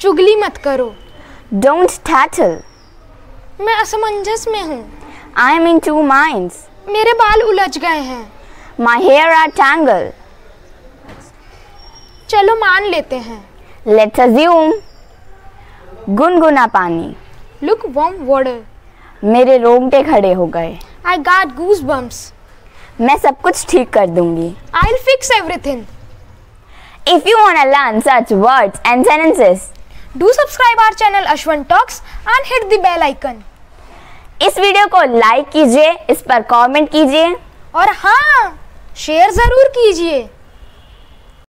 चुगली मत करो डोंट टैटल मैं असमंजस में हूँ I am in two mind मेरे बाल उलझ गए हैं माई हेयर आर टैंगल चलो मान लेते हैं लेट्स अज्यूम गुनगुना पानी लुक वॉम वाटर मेरे रोंगटे खड़े हो गए आई गॉट गूज बम्स मैं सब कुछ ठीक कर दूंगी I will fix everything if you want to learn such words and sentences Do subscribe our channel Ashwan Talks and hit the bell icon. इस वीडियो को लाइक कीजिए इस पर कमेंट कीजिए और हाँ शेयर ज़रूर कीजिए